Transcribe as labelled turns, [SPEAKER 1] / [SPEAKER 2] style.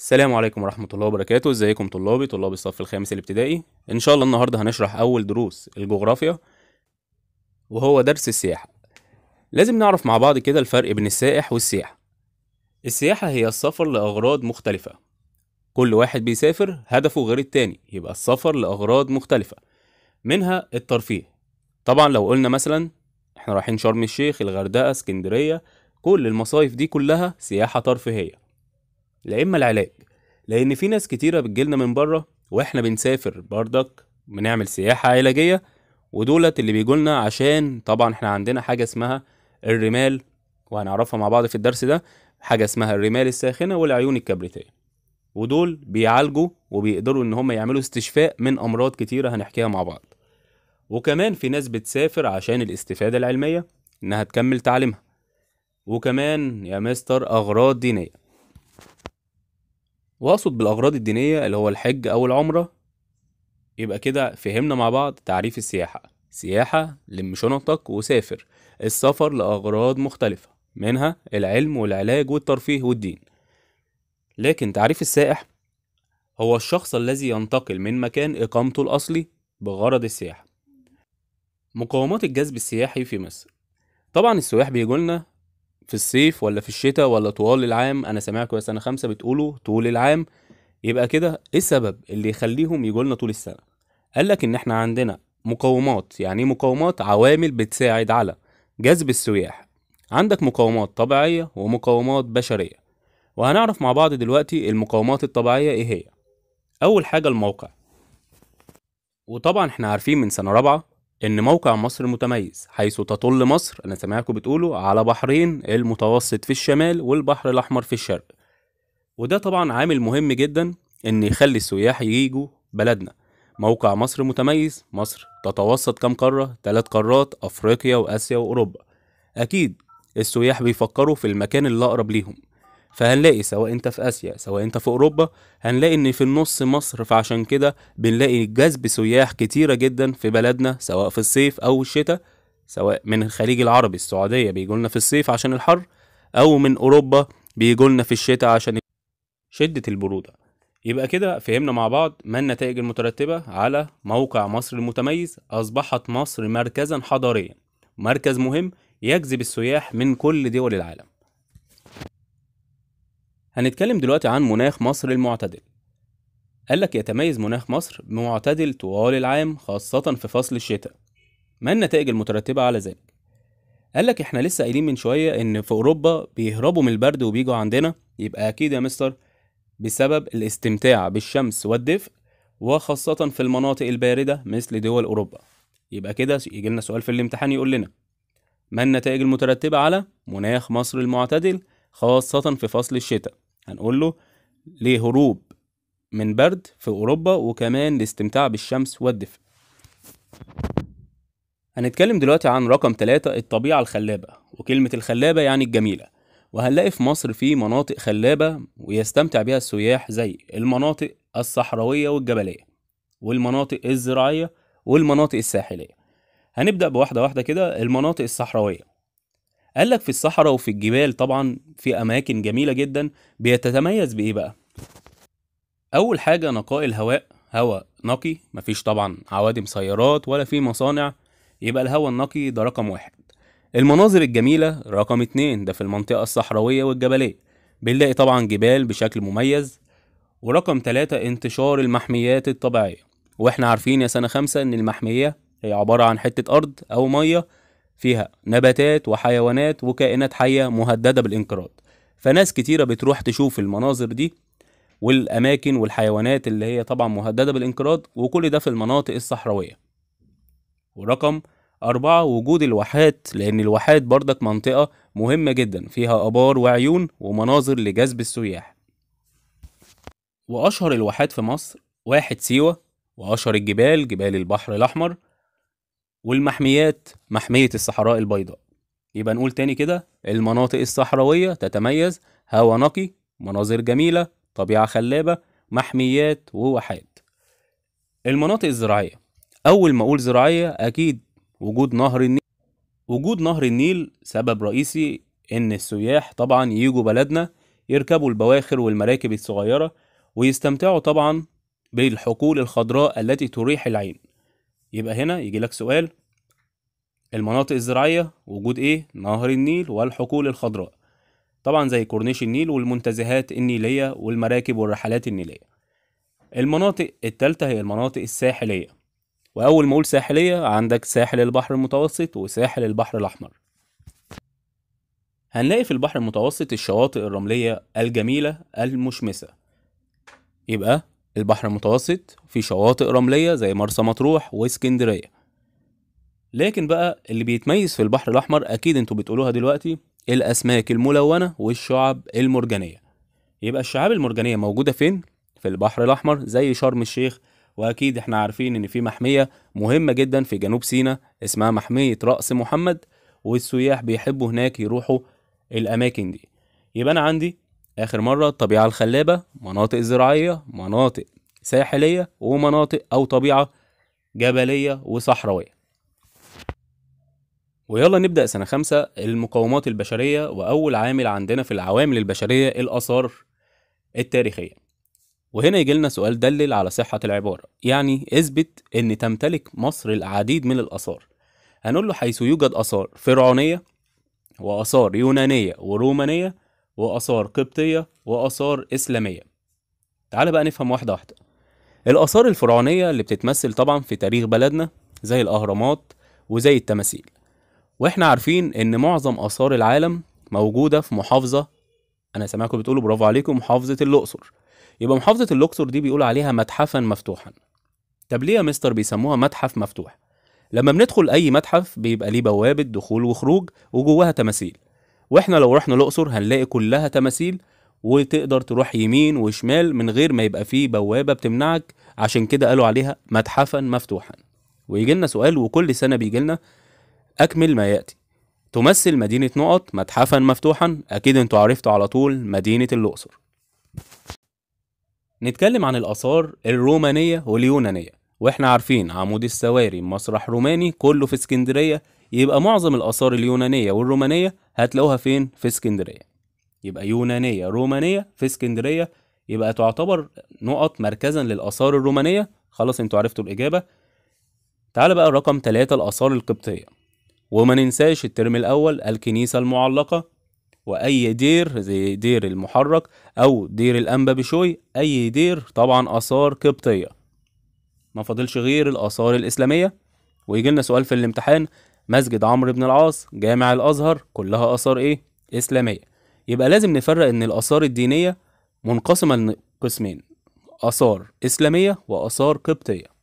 [SPEAKER 1] السلام عليكم ورحمة الله وبركاته ازيكم طلابي طلاب الصف الخامس الابتدائي ان شاء الله النهاردة هنشرح اول دروس الجغرافيا وهو درس السياحة لازم نعرف مع بعض كده الفرق بين السائح والسياحة السياحة هي السفر لأغراض مختلفة كل واحد بيسافر هدفه غير التاني يبقى السفر لأغراض مختلفة منها الترفيه طبعا لو قلنا مثلا احنا رايحين شرم الشيخ الغردقة اسكندرية كل المصايف دي كلها سياحة ترفيهية لا اما العلاج لان في ناس كتيره بتجيلنا من بره واحنا بنسافر بردك بنعمل سياحه علاجيه ودولت اللي بيجولنا عشان طبعا احنا عندنا حاجه اسمها الرمال وهنعرفها مع بعض في الدرس ده حاجه اسمها الرمال الساخنه والعيون الكبريتيه ودول بيعالجوا وبيقدروا ان هم يعملوا استشفاء من امراض كتيره هنحكيها مع بعض وكمان في ناس بتسافر عشان الاستفاده العلميه انها تكمل تعليمها وكمان يا مستر اغراض دينيه واقصد بالاغراض الدينيه اللي هو الحج او العمره يبقى كده فهمنا مع بعض تعريف السياحه سياحه لم شنطك وسافر السفر لاغراض مختلفه منها العلم والعلاج والترفيه والدين لكن تعريف السائح هو الشخص الذي ينتقل من مكان اقامته الاصلي بغرض السياحه مقومات الجذب السياحي في مصر طبعا السياح بيجولنا في الصيف ولا في الشتاء ولا طوال العام انا سامعكم يا سنه خمسه بتقولوا طول العام يبقى كده ايه السبب اللي يخليهم يجوا لنا طول السنه قال لك ان احنا عندنا مقومات يعني مقومات عوامل بتساعد على جذب السياح عندك مقومات طبيعيه ومقومات بشريه وهنعرف مع بعض دلوقتي المقومات الطبيعيه ايه هي اول حاجه الموقع وطبعا احنا عارفين من سنه رابعه ان موقع مصر متميز حيث تطل مصر انا سامعكم بتقولوا على بحرين المتوسط في الشمال والبحر الاحمر في الشرق وده طبعا عامل مهم جدا ان يخلي السياح ييجوا بلدنا موقع مصر متميز مصر تتوسط كم قارة؟ تلات قارات أفريقيا وآسيا وأوروبا أكيد السياح بيفكروا في المكان اللي أقرب ليهم فهنلاقي سواء انت في اسيا سواء انت في اوروبا هنلاقي ان في النص مصر فعشان كده بنلاقي جذب سياح كتيره جدا في بلدنا سواء في الصيف او الشتاء سواء من الخليج العربي السعوديه بيجولنا في الصيف عشان الحر او من اوروبا بيجولنا في الشتاء عشان شده البروده يبقى كده فهمنا مع بعض ما النتائج المترتبه على موقع مصر المتميز اصبحت مصر مركزا حضاريا مركز مهم يجذب السياح من كل دول العالم هنتكلم دلوقتي عن مناخ مصر المعتدل قال لك يتميز مناخ مصر بمعتدل طوال العام خاصة في فصل الشتاء ما النتائج المترتبة على ذلك؟ قال لك احنا لسه قايلين من شوية ان في اوروبا بيهربوا من البرد وبيجوا عندنا يبقى اكيد يا مستر بسبب الاستمتاع بالشمس والدفء وخاصة في المناطق الباردة مثل دول اوروبا يبقى كده يجي لنا سؤال في الامتحان يقول لنا ما النتائج المترتبة على مناخ مصر المعتدل خاصة في فصل الشتاء هنقول له لهروب من برد في أوروبا وكمان لاستمتاع بالشمس والدفء هنتكلم دلوقتي عن رقم ثلاثة الطبيعة الخلابة وكلمة الخلابة يعني الجميلة وهنلاقي في مصر في مناطق خلابة ويستمتع بها السياح زي المناطق الصحراوية والجبلية والمناطق الزراعية والمناطق الساحلية هنبدأ بواحدة واحدة كده المناطق الصحراوية قال لك في الصحراء وفي الجبال طبعا في اماكن جميله جدا بيتتميز بايه بقى اول حاجه نقاء الهواء هواء نقي مفيش طبعا عوادم سيارات ولا في مصانع يبقى الهواء النقي ده رقم واحد المناظر الجميله رقم اتنين ده في المنطقه الصحراويه والجبليه بنلاقي طبعا جبال بشكل مميز ورقم تلاتة انتشار المحميات الطبيعية واحنا عارفين يا سنة خمسة ان المحمية هي عبارة عن حتة ارض او مية فيها نباتات وحيوانات وكائنات حية مهددة بالانقراض فناس كتيرة بتروح تشوف المناظر دي والأماكن والحيوانات اللي هي طبعا مهددة بالانقراض وكل ده في المناطق الصحراوية ورقم أربعة وجود الواحات لأن الواحات بردك منطقة مهمة جدا فيها آبار وعيون ومناظر لجذب السياح وأشهر الواحات في مصر واحد سيوة وأشهر الجبال جبال البحر الأحمر والمحميات محمية الصحراء البيضاء يبقى نقول تاني كده المناطق الصحراوية تتميز هواء نقي مناظر جميلة طبيعة خلابة محميات وواحات المناطق الزراعية أول ما أقول زراعية أكيد وجود نهر النيل وجود نهر النيل سبب رئيسي إن السياح طبعا يجوا بلدنا يركبوا البواخر والمراكب الصغيرة ويستمتعوا طبعا بالحقول الخضراء التي تريح العين يبقى هنا يجي لك سؤال المناطق الزراعية وجود إيه؟ نهر النيل والحقول الخضراء طبعا زي كورنيش النيل والمنتزهات النيلية والمراكب والرحلات النيلية المناطق التالتة هي المناطق الساحلية وأول ما أقول ساحلية عندك ساحل البحر المتوسط وساحل البحر الأحمر هنلاقي في البحر المتوسط الشواطئ الرملية الجميلة المشمسة يبقى البحر المتوسط في شواطئ رملية زي مرسى مطروح واسكندرية لكن بقى اللي بيتميز في البحر الأحمر أكيد انتوا بتقولوها دلوقتي الأسماك الملونة والشعب المرجانية يبقى الشعاب المرجانية موجودة فين؟ في البحر الأحمر زي شرم الشيخ وأكيد احنا عارفين إن في محمية مهمة جدا في جنوب سيناء اسمها محمية رأس محمد والسياح بيحبوا هناك يروحوا الأماكن دي يبقى أنا عندي اخر مره الطبيعه الخلابه مناطق زراعيه مناطق ساحليه ومناطق او طبيعه جبليه وصحراويه ويلا نبدأ سنة خمسة المقومات البشرية وأول عامل عندنا في العوامل البشرية الآثار التاريخية وهنا يجي لنا سؤال دلل على صحة العبارة يعني اثبت أن تمتلك مصر العديد من الآثار هنقول له حيث يوجد آثار فرعونية وآثار يونانية ورومانية وآثار قبطية وآثار إسلامية تعال بقى نفهم واحدة واحدة الآثار الفرعونية اللي بتتمثل طبعا في تاريخ بلدنا زي الأهرامات وزي التماثيل واحنا عارفين ان معظم آثار العالم موجودة في محافظة انا سامعكم بتقولوا برافو عليكم محافظة الأقصر يبقى محافظة الأقصر دي بيقول عليها متحفا مفتوحا طب ليه يا مستر بيسموها متحف مفتوح لما بندخل اي متحف بيبقى ليه بوابة دخول وخروج وجواها تماثيل واحنا لو رحنا الاقصر هنلاقي كلها تماثيل وتقدر تروح يمين وشمال من غير ما يبقى فيه بوابه بتمنعك عشان كده قالوا عليها متحفا مفتوحا ويجي لنا سؤال وكل سنه بيجي لنا اكمل ما ياتي تمثل مدينه نقط متحفا مفتوحا اكيد انتوا عرفتوا على طول مدينه الاقصر نتكلم عن الاثار الرومانيه واليونانيه واحنا عارفين عمود السواري مسرح روماني كله في اسكندريه يبقى معظم الآثار اليونانية والرومانية هتلاقوها فين؟ في اسكندرية يبقى يونانية رومانية في اسكندرية يبقى تعتبر نقط مركزا للآثار الرومانية خلاص انتوا عرفتوا الإجابة تعال بقى رقم تلاتة الآثار القبطية وما ننساش الترم الأول الكنيسة المعلقة وأي دير زي دير المحرك أو دير الأنبا بشوي أي دير طبعا آثار قبطية ما فاضلش غير الآثار الإسلامية ويجي لنا سؤال في الامتحان مسجد عمرو بن العاص جامع الازهر كلها اثار ايه اسلاميه يبقى لازم نفرق ان الاثار الدينيه منقسمه لقسمين اثار اسلاميه واثار قبطيه